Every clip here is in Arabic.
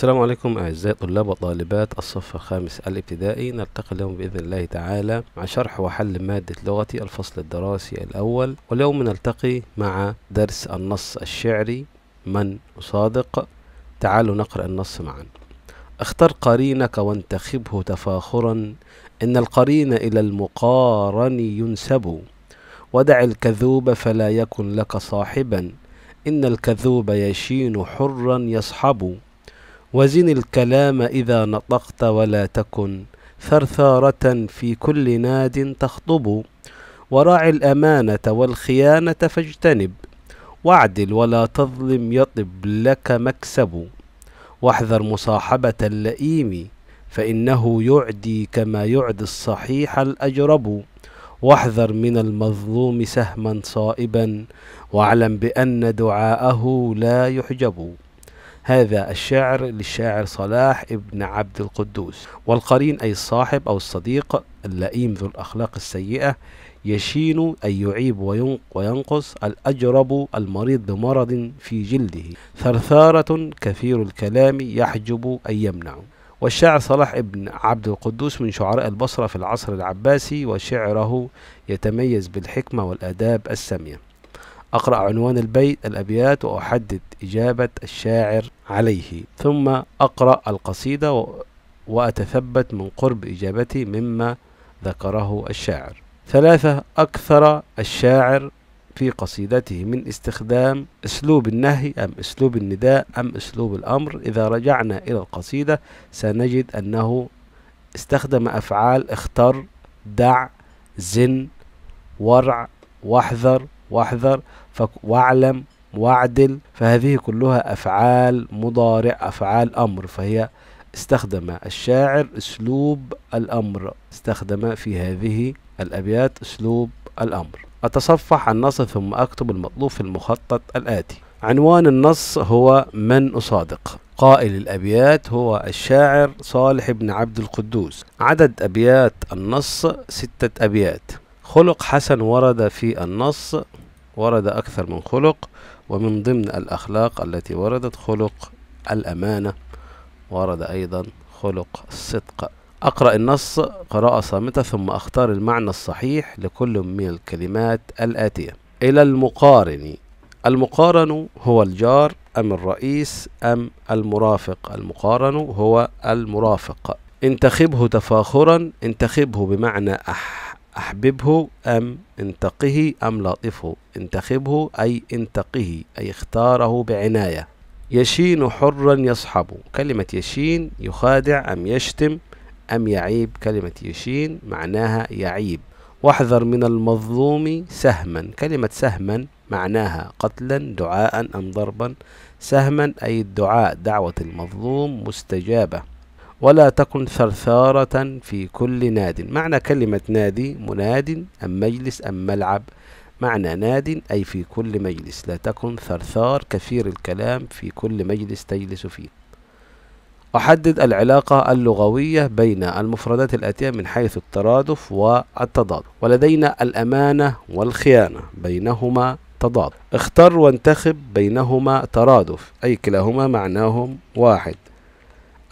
السلام عليكم أعزائي طلاب وطالبات الصف الخامس الابتدائي نلتقي اليوم بإذن الله تعالى مع شرح وحل مادة لغتي الفصل الدراسي الأول واليوم نلتقي مع درس النص الشعري من أصادق تعالوا نقرأ النص معا اختر قرينك وانتخبه تفاخرا إن القرين إلى المقارن ينسب ودع الكذوب فلا يكن لك صاحبا إن الكذوب يشين حرا يصحب وزن الكلام إذا نطقت ولا تكن ثرثارة في كل ناد تخطب وراع الأمانة والخيانة فاجتنب واعدل ولا تظلم يطب لك مكسب واحذر مصاحبة اللئيم فإنه يعدي كما يعدي الصحيح الأجرب واحذر من المظلوم سهما صائبا واعلم بأن دعاءه لا يحجب هذا الشعر للشاعر صلاح ابن عبد القدوس والقرين أي الصاحب أو الصديق اللئيم ذو الأخلاق السيئة يشين أي يعيب وينقص الأجرب المريض بمرض في جلده ثرثارة كثير الكلام يحجب أي يمنع والشاعر صلاح ابن عبد القدوس من شعراء البصرة في العصر العباسي وشعره يتميز بالحكمة والآداب السامية أقرأ عنوان البيت الأبيات وأحدد إجابة الشاعر عليه ثم أقرأ القصيدة وأتثبت من قرب إجابتي مما ذكره الشاعر ثلاثة أكثر الشاعر في قصيدته من استخدام أسلوب النهي أم أسلوب النداء أم أسلوب الأمر إذا رجعنا إلى القصيدة سنجد أنه استخدم أفعال اختر دع زن ورع واحذر واحذر واعلم واعدل فهذه كلها أفعال مضارع أفعال أمر فهي استخدم الشاعر أسلوب الأمر استخدم في هذه الأبيات أسلوب الأمر أتصفح النص ثم أكتب المطلوب في المخطط الآتي عنوان النص هو من أصادق قائل الأبيات هو الشاعر صالح بن عبد القدوس عدد أبيات النص ستة أبيات خلق حسن ورد في النص ورد أكثر من خلق ومن ضمن الأخلاق التي وردت خلق الأمانة ورد أيضا خلق الصدق أقرأ النص قراءة صامتة ثم أختار المعنى الصحيح لكل من الكلمات الآتية إلى المقارن المقارن هو الجار أم الرئيس أم المرافق المقارن هو المرافق انتخبه تفاخرا انتخبه بمعنى أح أحببه أم انتقه أم لاطفه انتخبه أي انتقه أي اختاره بعناية يشين حرا يصحب كلمة يشين يخادع أم يشتم أم يعيب كلمة يشين معناها يعيب واحذر من المظلوم سهما كلمة سهما معناها قتلا دعاء أم ضربا سهما أي الدعاء دعوة المظلوم مستجابة ولا تكن ثرثارة في كل ناد معنى كلمة نادي مناد أم مجلس أم ملعب معنى ناد أي في كل مجلس لا تكن ثرثار كثير الكلام في كل مجلس تجلس فيه أحدد العلاقة اللغوية بين المفردات الآتية من حيث الترادف والتضاد ولدينا الأمانة والخيانة بينهما تضاد اختر وانتخب بينهما ترادف أي كلاهما معناهم واحد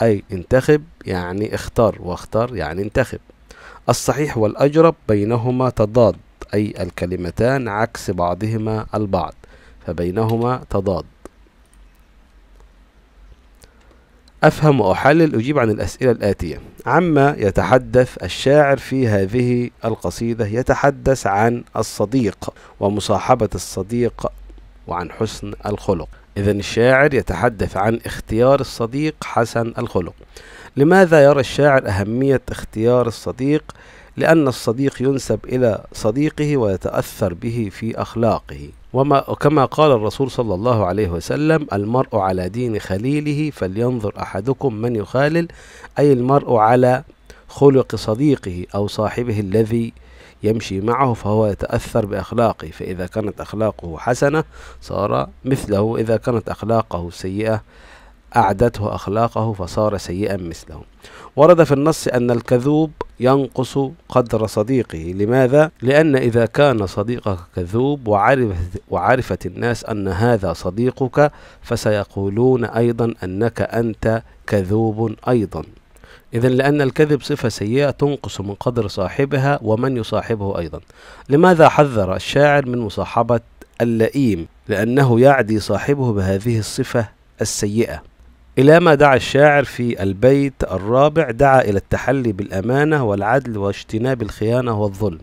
أي انتخب يعني اختار واختار يعني انتخب الصحيح والأجرب بينهما تضاد أي الكلمتان عكس بعضهما البعض فبينهما تضاد أفهم وأحلل أجيب عن الأسئلة الآتية عما يتحدث الشاعر في هذه القصيدة يتحدث عن الصديق ومصاحبة الصديق وعن حسن الخلق إذا الشاعر يتحدث عن اختيار الصديق حسن الخلق لماذا يرى الشاعر أهمية اختيار الصديق؟ لأن الصديق ينسب إلى صديقه ويتأثر به في أخلاقه وما وكما قال الرسول صلى الله عليه وسلم المرء على دين خليله فلينظر أحدكم من يخالل أي المرء على خلق صديقه أو صاحبه الذي يمشي معه فهو يتأثر بأخلاقه فإذا كانت أخلاقه حسنة صار مثله إذا كانت أخلاقه سيئة أعدته أخلاقه فصار سيئا مثله ورد في النص أن الكذوب ينقص قدر صديقه لماذا؟ لأن إذا كان صديقك كذوب وعرفت, وعرفت الناس أن هذا صديقك فسيقولون أيضا أنك أنت كذوب أيضا إذا لأن الكذب صفة سيئة تنقص من قدر صاحبها ومن يصاحبه أيضا لماذا حذر الشاعر من مصاحبة اللئيم لأنه يعدي صاحبه بهذه الصفة السيئة إلى ما دعا الشاعر في البيت الرابع دعا إلى التحلي بالأمانة والعدل واجتناب الخيانة والظلم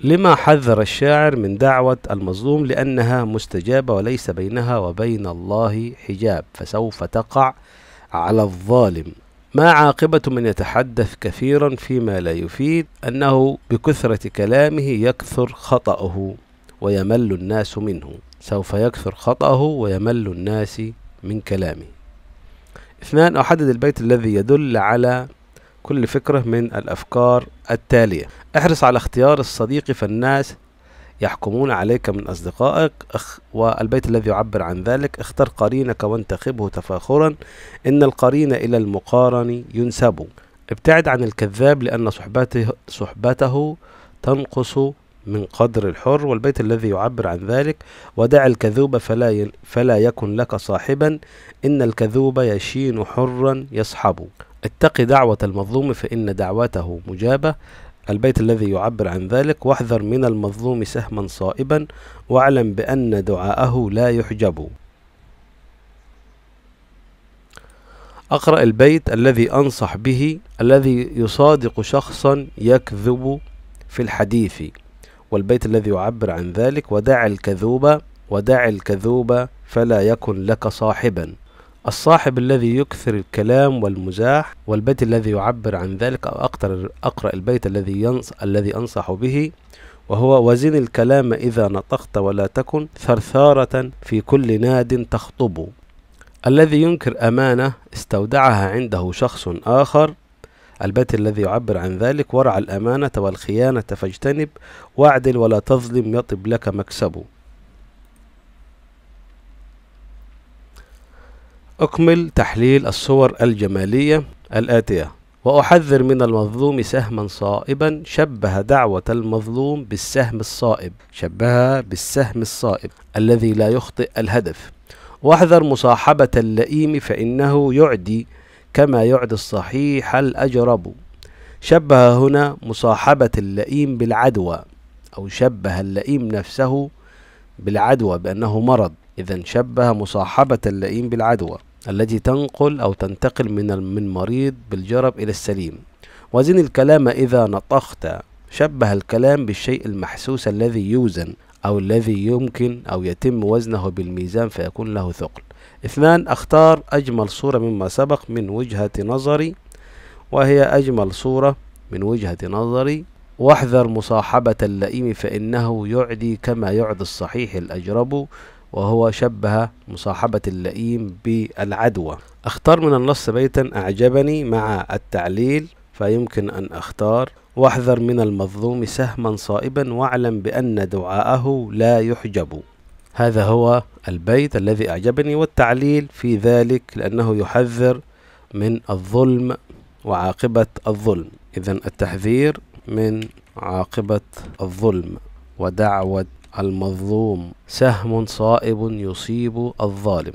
لما حذر الشاعر من دعوة المظلوم لأنها مستجابة وليس بينها وبين الله حجاب فسوف تقع على الظالم ما عاقبة من يتحدث كثيرا فيما لا يفيد أنه بكثرة كلامه يكثر خطأه ويمل الناس منه سوف يكثر خطأه ويمل الناس من كلامه اثنان أحدد البيت الذي يدل على كل فكرة من الأفكار التالية احرص على اختيار الصديق فالناس يحكمون عليك من أصدقائك والبيت الذي يعبر عن ذلك اختر قرينك وانتخبه تفاخرا إن القرين إلى المقارن ينسب ابتعد عن الكذاب لأن صحبته, صحبته تنقص من قدر الحر والبيت الذي يعبر عن ذلك ودع الكذوب فلا, فلا يكن لك صاحبا إن الكذوب يشين حرا يصحب اتق دعوة المظلوم فإن دعوته مجابة البيت الذي يعبر عن ذلك واحذر من المظلوم سهما صائبا واعلم بأن دعاءه لا يحجب أقرأ البيت الذي أنصح به الذي يصادق شخصا يكذب في الحديث والبيت الذي يعبر عن ذلك ودع الكذوب ودع الكذوب فلا يكن لك صاحبا الصاحب الذي يكثر الكلام والمزاح والبيت الذي يعبر عن ذلك أو أقدر أقرأ البيت الذي ينص الذي أنصح به وهو وزن الكلام إذا نطقت ولا تكن ثرثارة في كل ناد تخطب الذي ينكر أمانة استودعها عنده شخص آخر البيت الذي يعبر عن ذلك ورع الأمانة والخيانة فاجتنب واعدل ولا تظلم يطب لك مكسبه أكمل تحليل الصور الجمالية الآتية وأحذر من المظلوم سهما صائبا شبه دعوة المظلوم بالسهم الصائب شبهها بالسهم الصائب الذي لا يخطئ الهدف واحذر مصاحبة اللئيم فإنه يعدي كما يعدي الصحيح الأجرب شبه هنا مصاحبة اللئيم بالعدوى أو شبه اللئيم نفسه بالعدوى بأنه مرض إذا شبه مصاحبة اللئيم بالعدوى التي تنقل أو تنتقل من من مريض بالجرب إلى السليم وزن الكلام إذا نطقت شبه الكلام بالشيء المحسوس الذي يوزن أو الذي يمكن أو يتم وزنه بالميزان فيكون له ثقل اثنان اختار أجمل صورة مما سبق من وجهة نظري وهي أجمل صورة من وجهة نظري واحذر مصاحبة اللئيم فإنه يعدي كما يعدي الصحيح الأجرب وهو شبه مصاحبة اللئيم بالعدوى اختار من النص بيتا أعجبني مع التعليل فيمكن أن أختار واحذر من المظلوم سهما صائبا واعلم بأن دعاءه لا يحجب هذا هو البيت الذي أعجبني والتعليل في ذلك لأنه يحذر من الظلم وعاقبة الظلم إذا التحذير من عاقبة الظلم ودعوة المظلوم سهم صائب يصيب الظالم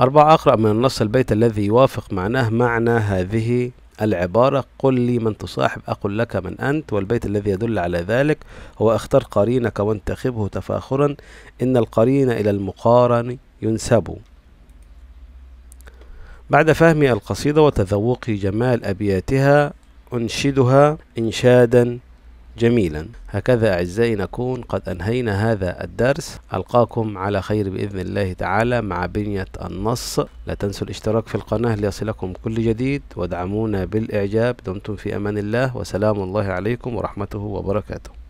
أربعة أقرأ من النص البيت الذي يوافق معناه معنى هذه العبارة قل لي من تصاحب أقل لك من أنت والبيت الذي يدل على ذلك هو اختر قرينك وانتخبه تفاخرا إن القرين إلى المقارن ينسب بعد فهمي القصيدة وتذوقي جمال أبياتها أنشدها إنشادا جميلا هكذا أعزائي نكون قد أنهينا هذا الدرس ألقاكم على خير بإذن الله تعالى مع بنية النص لا تنسوا الاشتراك في القناة ليصلكم كل جديد وادعمونا بالإعجاب دمتم في أمان الله وسلام الله عليكم ورحمته وبركاته